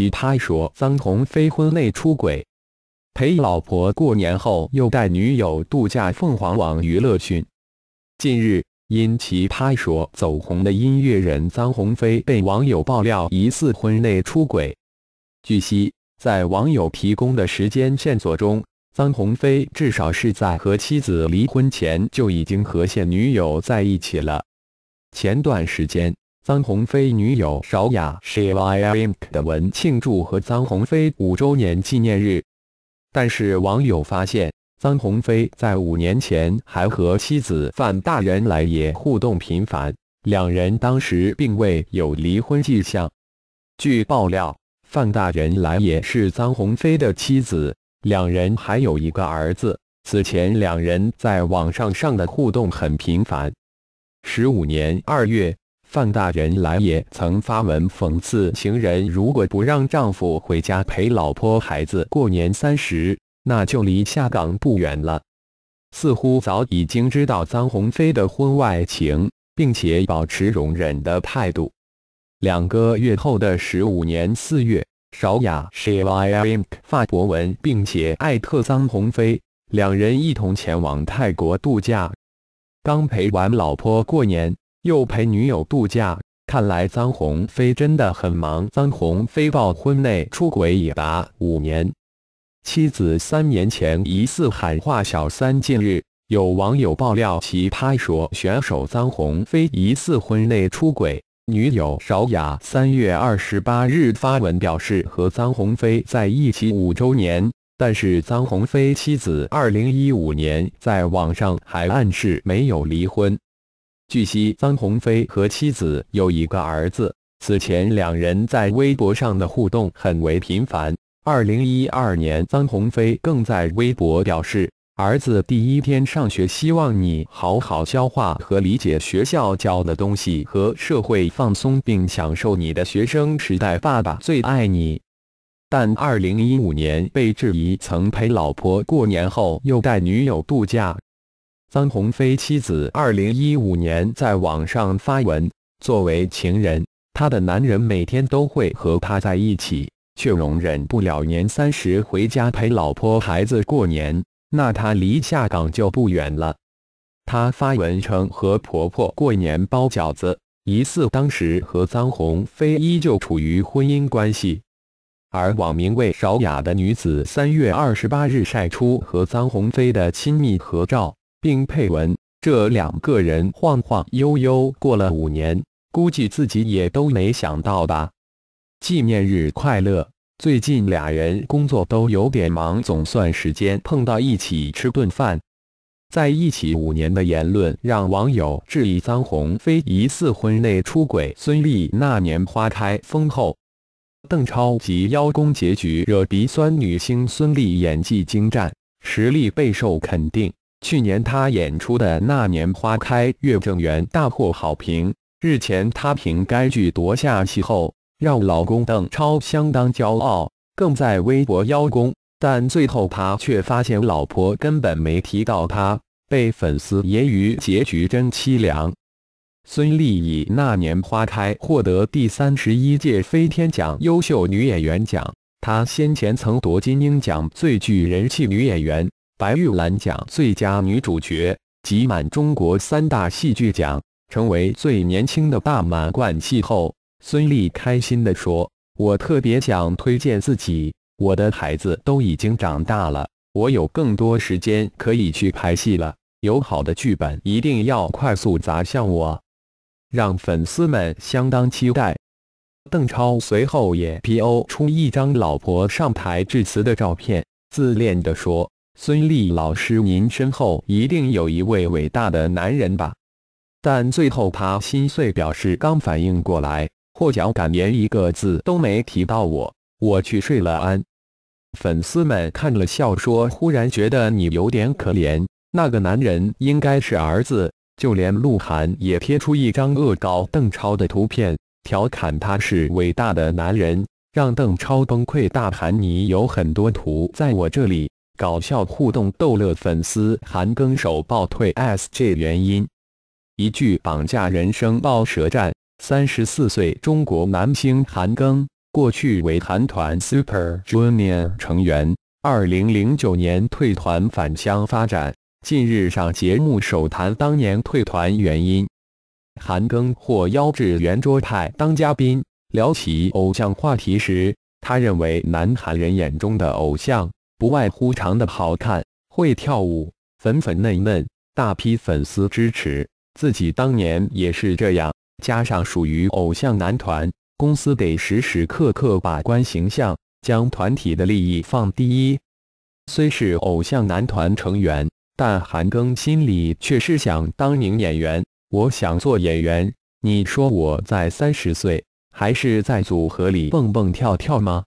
奇葩说，张鸿飞婚内出轨，陪老婆过年后又带女友度假。凤凰网娱乐讯，近日，因《奇葩说》走红的音乐人张鸿飞被网友爆料疑似婚内出轨。据悉，在网友提供的时间线索中，张鸿飞至少是在和妻子离婚前就已经和现女友在一起了。前段时间。张鸿飞女友邵雅 shilink 的文庆祝和张鸿飞五周年纪念日，但是网友发现张鸿飞在五年前还和妻子范大人来也互动频繁，两人当时并未有离婚迹象。据爆料，范大人来也是张鸿飞的妻子，两人还有一个儿子。此前两人在网上上的互动很频繁。十五年二月。范大人来也曾发文讽刺情人，如果不让丈夫回家陪老婆孩子过年三十，那就离下岗不远了。似乎早已经知道臧鸿飞的婚外情，并且保持容忍的态度。两个月后的十五年四月，邵雅 shayalink 发博文，并且艾特臧鸿飞，两人一同前往泰国度假。刚陪完老婆过年。又陪女友度假，看来张鸿飞真的很忙。张鸿飞曝婚内出轨已达五年，妻子三年前疑似喊话小三。近日，有网友爆料，奇葩说选手张鸿飞疑似婚内出轨，女友邵雅。三月二十八日发文表示和张鸿飞在一起五周年，但是张鸿飞妻子二零一五年在网上还暗示没有离婚。据悉，张鸿飞和妻子有一个儿子。此前，两人在微博上的互动很为频繁。二零一二年，张鸿飞更在微博表示：“儿子第一天上学，希望你好好消化和理解学校教的东西和社会，放松并享受你的学生时代。”爸爸最爱你。但二零一五年被质疑曾陪老婆过年后，又带女友度假。臧鸿飞妻子二零一五年在网上发文，作为情人，他的男人每天都会和她在一起，却容忍不了年三十回家陪老婆孩子过年，那他离下岗就不远了。他发文称和婆婆过年包饺子，疑似当时和臧鸿飞依旧处于婚姻关系。而网名为“少雅”的女子三月二十八日晒出和臧鸿飞的亲密合照。并配文，这两个人晃晃悠悠过了五年，估计自己也都没想到吧。纪念日快乐！最近俩人工作都有点忙，总算时间碰到一起吃顿饭。在一起五年的言论让网友质疑张红飞疑似婚内出轨。孙俪那年花开丰后，邓超及邀功结局惹鼻酸。女星孙俪演技精湛，实力备受肯定。去年她演出的《那年花开月正圆》大获好评，日前她凭该剧夺下戏后，让老公邓超相当骄傲，更在微博邀功。但最后他却发现老婆根本没提到他，被粉丝揶揄结局真凄凉。孙俪以《那年花开》获得第三十一届飞天奖优秀女演员奖，她先前曾夺金鹰奖最具人气女演员。白玉兰奖最佳女主角集满中国三大戏剧奖，成为最年轻的大满贯戏后，孙俪开心地说：“我特别想推荐自己，我的孩子都已经长大了，我有更多时间可以去拍戏了。有好的剧本一定要快速砸向我，让粉丝们相当期待。”邓超随后也 P O 出一张老婆上台致辞的照片，自恋地说。孙俪老师，您身后一定有一位伟大的男人吧？但最后他心碎，表示刚反应过来，获奖感言一个字都没提到我，我去睡了安。粉丝们看了笑说，忽然觉得你有点可怜。那个男人应该是儿子，就连鹿晗也贴出一张恶搞邓超的图片，调侃他是伟大的男人，让邓超崩溃。大盘，你有很多图在我这里。搞笑互动逗乐粉丝，韩庚首爆退 S J 原因，一句绑架人生爆舌战。三十四岁中国男星韩庚，过去为韩团 Super Junior 成员，二零零九年退团返乡发展。近日上节目首谈当年退团原因，韩庚获邀至圆桌派当嘉宾，聊起偶像话题时，他认为南韩人眼中的偶像。不外乎长得好看，会跳舞，粉粉嫩嫩，大批粉丝支持。自己当年也是这样。加上属于偶像男团，公司得时时刻刻把关形象，将团体的利益放第一。虽是偶像男团成员，但韩庚心里却是想当名演员。我想做演员。你说我在三十岁，还是在组合里蹦蹦跳跳吗？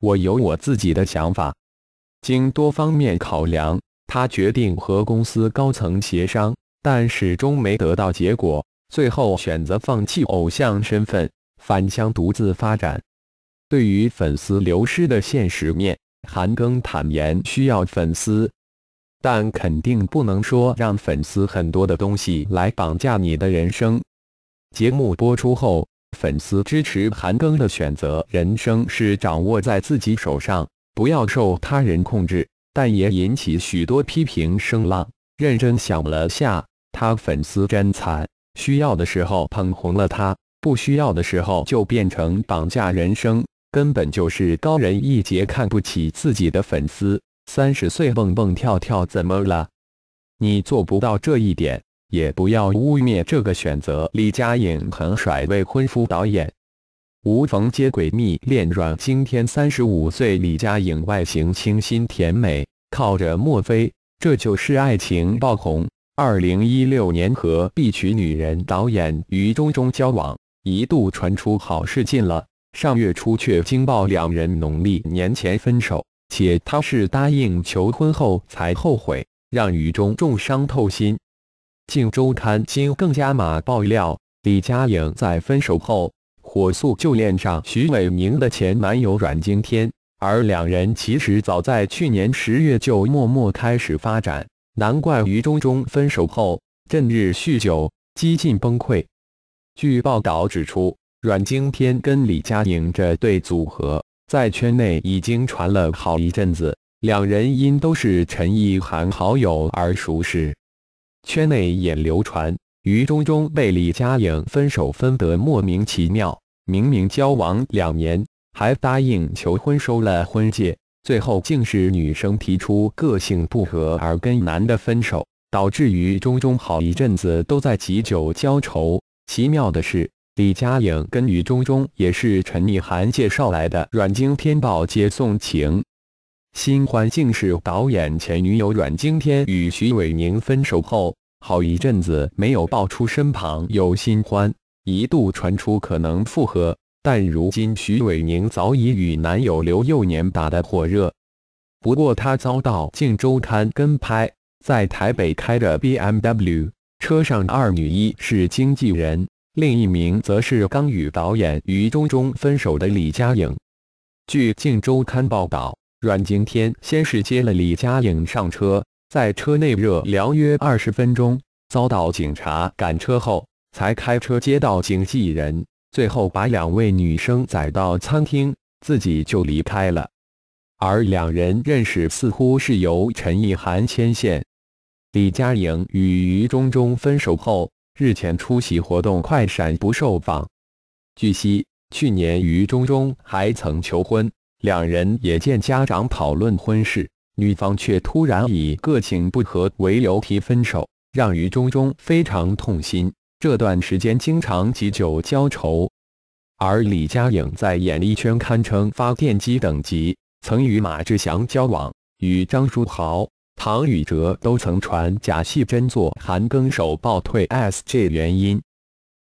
我有我自己的想法。经多方面考量，他决定和公司高层协商，但始终没得到结果。最后选择放弃偶像身份，返乡独自发展。对于粉丝流失的现实面，韩庚坦言需要粉丝，但肯定不能说让粉丝很多的东西来绑架你的人生。节目播出后，粉丝支持韩庚的选择，人生是掌握在自己手上。不要受他人控制，但也引起许多批评声浪。认真想了下，他粉丝真惨，需要的时候捧红了他，不需要的时候就变成绑架人生，根本就是高人一截，看不起自己的粉丝。三十岁蹦蹦跳跳怎么了？你做不到这一点，也不要污蔑这个选择。李佳颖很甩未婚夫导演。无缝接诡秘，恋软经天。三十五岁，李佳颖外形清新甜美，靠着莫非，这就是爱情爆红。二零一六年和必娶女人导演于中中交往，一度传出好事近了。上月初却惊爆两人农历年前分手，且他是答应求婚后才后悔，让于中重伤透心。《镜周刊》今更加马爆料，李佳颖在分手后。火速就恋上徐伟明的前男友阮经天，而两人其实早在去年十月就默默开始发展。难怪于中中分手后，阵日酗酒，几近崩溃。据报道指出，阮经天跟李佳颖这对组合在圈内已经传了好一阵子，两人因都是陈意涵好友而熟识，圈内也流传于中中被李佳颖分手分得莫名其妙。明明交往两年，还答应求婚，收了婚戒，最后竟是女生提出个性不合而跟男的分手，导致于中中好一阵子都在借酒浇愁。奇妙的是，李佳颖跟于中中也是陈意涵介绍来的，阮经天报接送情。新欢，竟是导演前女友阮经天与徐伟宁分手后，好一阵子没有爆出身旁有新欢。一度传出可能复合，但如今徐伟宁早已与男友刘幼年打得火热。不过她遭到《镜周刊》跟拍，在台北开的 BMW 车上，二女一是经纪人，另一名则是刚与导演于中中分手的李佳颖。据《镜周刊》报道，阮经天先是接了李佳颖上车，在车内热聊约二十分钟，遭到警察赶车后。才开车接到经纪人，最后把两位女生载到餐厅，自己就离开了。而两人认识似乎是由陈意涵牵线。李佳颖与于中中分手后，日前出席活动快闪不受访。据悉，去年于中中还曾求婚，两人也见家长讨论婚事，女方却突然以个性不合为由提分手，让于中中非常痛心。这段时间经常借酒浇愁，而李佳颖在演艺圈堪称发电机等级，曾与马志祥交往，与张书豪、唐禹哲都曾传假戏真做。韩庚首爆退 SJ 原因，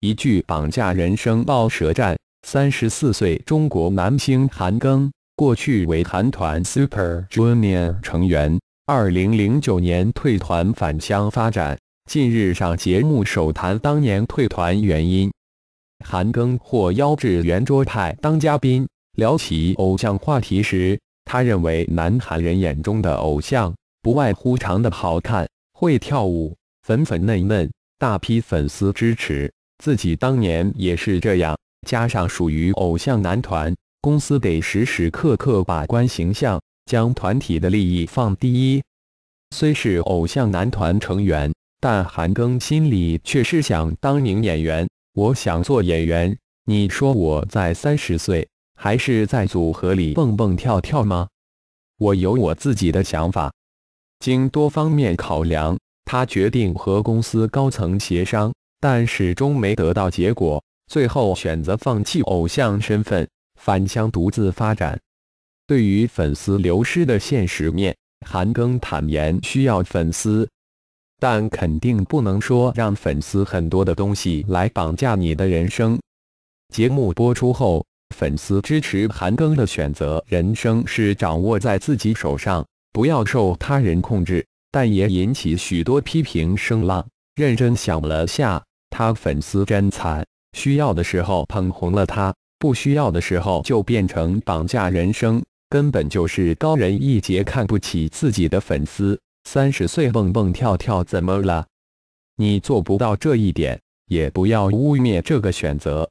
一句绑架人生爆舌战。三十四岁中国男星韩庚，过去为韩团 Super Junior 成员，二零零九年退团返乡发展。近日上节目首谈当年退团原因，韩庚获邀至圆桌派当嘉宾，聊起偶像话题时，他认为南韩人眼中的偶像不外乎长得好看、会跳舞、粉粉嫩嫩，大批粉丝支持，自己当年也是这样。加上属于偶像男团，公司得时时刻刻把关形象，将团体的利益放第一。虽是偶像男团成员。但韩庚心里却是想当名演员。我想做演员。你说我在三十岁还是在组合里蹦蹦跳跳吗？我有我自己的想法。经多方面考量，他决定和公司高层协商，但始终没得到结果。最后选择放弃偶像身份，返乡独自发展。对于粉丝流失的现实面，韩庚坦言需要粉丝。但肯定不能说让粉丝很多的东西来绑架你的人生。节目播出后，粉丝支持韩庚的选择，人生是掌握在自己手上，不要受他人控制。但也引起许多批评声浪。认真想了下，他粉丝真惨，需要的时候捧红了他，不需要的时候就变成绑架人生，根本就是高人一截，看不起自己的粉丝。三十岁蹦蹦跳跳怎么了？你做不到这一点，也不要污蔑这个选择。